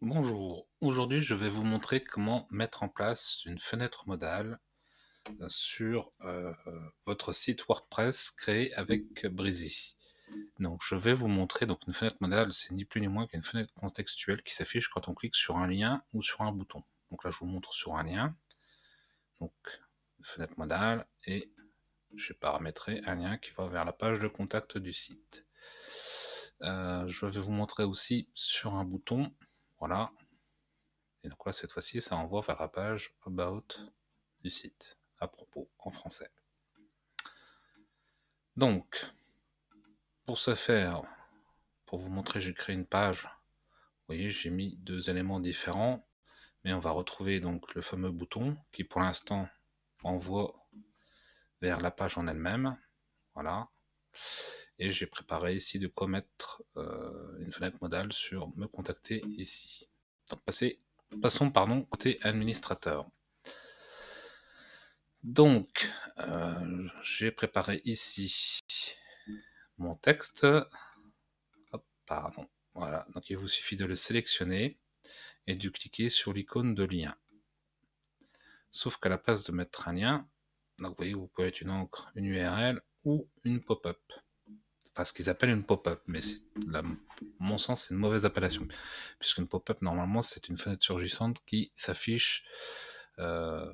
Bonjour, aujourd'hui je vais vous montrer comment mettre en place une fenêtre modale euh, sur euh, votre site WordPress créé avec Breezy. Donc je vais vous montrer, donc une fenêtre modale c'est ni plus ni moins qu'une fenêtre contextuelle qui s'affiche quand on clique sur un lien ou sur un bouton. Donc là je vous montre sur un lien, donc fenêtre modale et je vais paramétrer un lien qui va vers la page de contact du site. Euh, je vais vous montrer aussi sur un bouton voilà. Et donc là, cette fois-ci, ça envoie vers la page About du site, à propos, en français. Donc, pour ce faire, pour vous montrer, j'ai créé une page. Vous voyez, j'ai mis deux éléments différents, mais on va retrouver donc le fameux bouton qui, pour l'instant, envoie vers la page en elle-même. Voilà. Et j'ai préparé ici de commettre euh, une fenêtre modale sur me contacter ici. Donc passons pardon, côté administrateur. Donc, euh, j'ai préparé ici mon texte. Voilà, donc il vous suffit de le sélectionner et de cliquer sur l'icône de lien. Sauf qu'à la place de mettre un lien, donc vous voyez, vous pouvez être une encre, une URL ou une pop-up ce qu'ils appellent une pop-up, mais la, mon sens, c'est une mauvaise appellation. Puisqu'une pop-up, normalement, c'est une fenêtre surgissante qui s'affiche euh,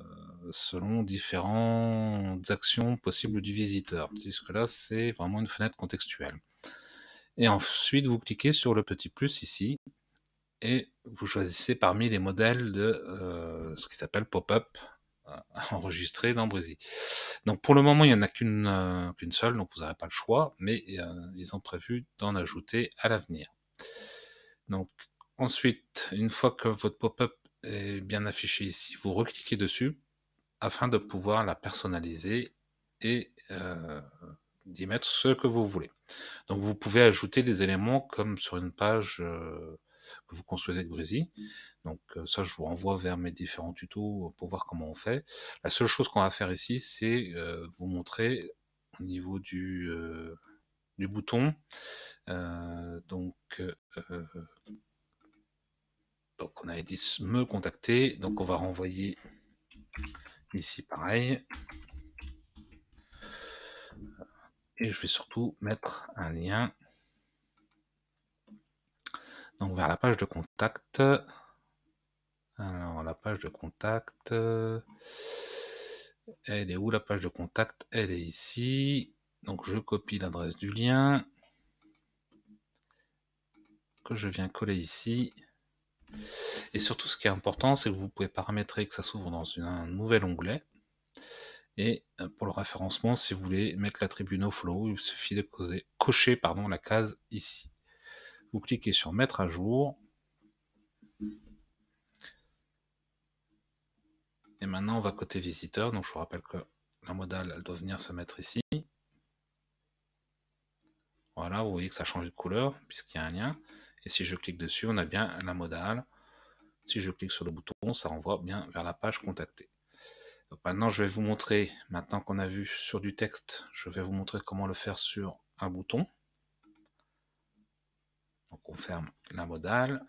selon différentes actions possibles du visiteur. Puisque là, c'est vraiment une fenêtre contextuelle. Et ensuite, vous cliquez sur le petit plus ici et vous choisissez parmi les modèles de euh, ce qui s'appelle pop-up enregistré dans Brésil. Donc pour le moment, il n'y en a qu'une euh, qu'une seule, donc vous n'aurez pas le choix, mais euh, ils ont prévu d'en ajouter à l'avenir. Donc ensuite, une fois que votre pop-up est bien affiché ici, vous recliquez dessus afin de pouvoir la personnaliser et euh, d'y mettre ce que vous voulez. Donc vous pouvez ajouter des éléments comme sur une page euh, que vous construisez avec brésil Donc euh, ça, je vous renvoie vers mes différents tutos euh, pour voir comment on fait. La seule chose qu'on va faire ici, c'est euh, vous montrer au niveau du, du bouton. donc donc on a dit me contacter, donc on va renvoyer ici pareil. Et je vais surtout mettre un lien donc vers la page de contact. Alors la page de contact. Elle est où la page de contact Elle est ici. Donc je copie l'adresse du lien que je viens coller ici. Et surtout ce qui est important, c'est que vous pouvez paramétrer que ça s'ouvre dans un nouvel onglet. Et euh, pour le référencement, si vous voulez mettre la tribune au NoFlow, il suffit de cocher pardon, la case ici. Vous cliquez sur Mettre à jour. Et maintenant, on va côté visiteur. Donc, je vous rappelle que la modale, elle doit venir se mettre ici. Voilà, vous voyez que ça a changé de couleur puisqu'il y a un lien. Et si je clique dessus, on a bien la modale. Si je clique sur le bouton, ça renvoie bien vers la page contactée. maintenant, je vais vous montrer, maintenant qu'on a vu sur du texte, je vais vous montrer comment le faire sur un bouton. Donc on ferme la modale.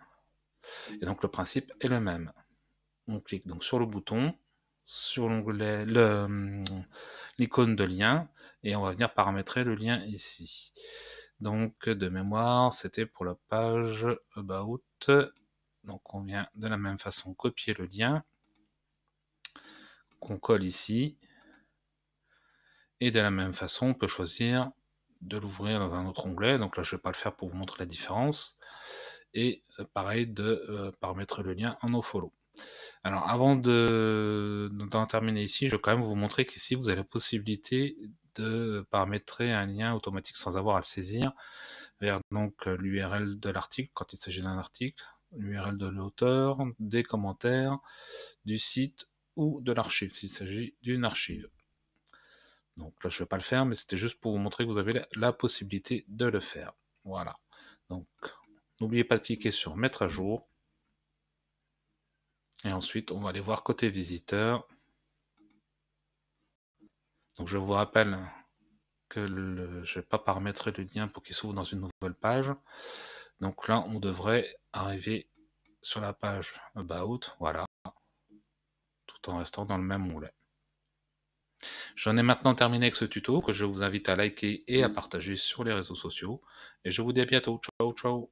Et donc le principe est le même. On clique donc sur le bouton, sur l'onglet, euh, l'icône de lien, et on va venir paramétrer le lien ici. Donc de mémoire, c'était pour la page About. Donc on vient de la même façon copier le lien qu'on colle ici. Et de la même façon, on peut choisir de l'ouvrir dans un autre onglet. Donc là, je ne vais pas le faire pour vous montrer la différence. Et euh, pareil, de euh, paramétrer le lien en nofollow. Alors avant d'en de, terminer ici, je vais quand même vous montrer qu'ici, vous avez la possibilité de paramétrer un lien automatique sans avoir à le saisir vers donc l'URL de l'article quand il s'agit d'un article, l'URL de l'auteur, des commentaires, du site ou de l'archive s'il s'agit d'une archive. Donc là, je ne vais pas le faire, mais c'était juste pour vous montrer que vous avez la, possibilité de le faire. Voilà. Donc, n'oubliez pas de cliquer sur Mettre à jour. Et ensuite, on va aller voir côté visiteur. Donc, je vous rappelle que je ne vais pas paramétrer le lien pour qu'il s'ouvre dans une nouvelle page. Donc là, on devrait arriver sur la page About, voilà, tout en restant dans le même onglet. J'en ai maintenant terminé avec ce tuto que je vous invite à liker et à mm. partager sur les réseaux sociaux. Et je vous dis à bientôt. Ciao, ciao.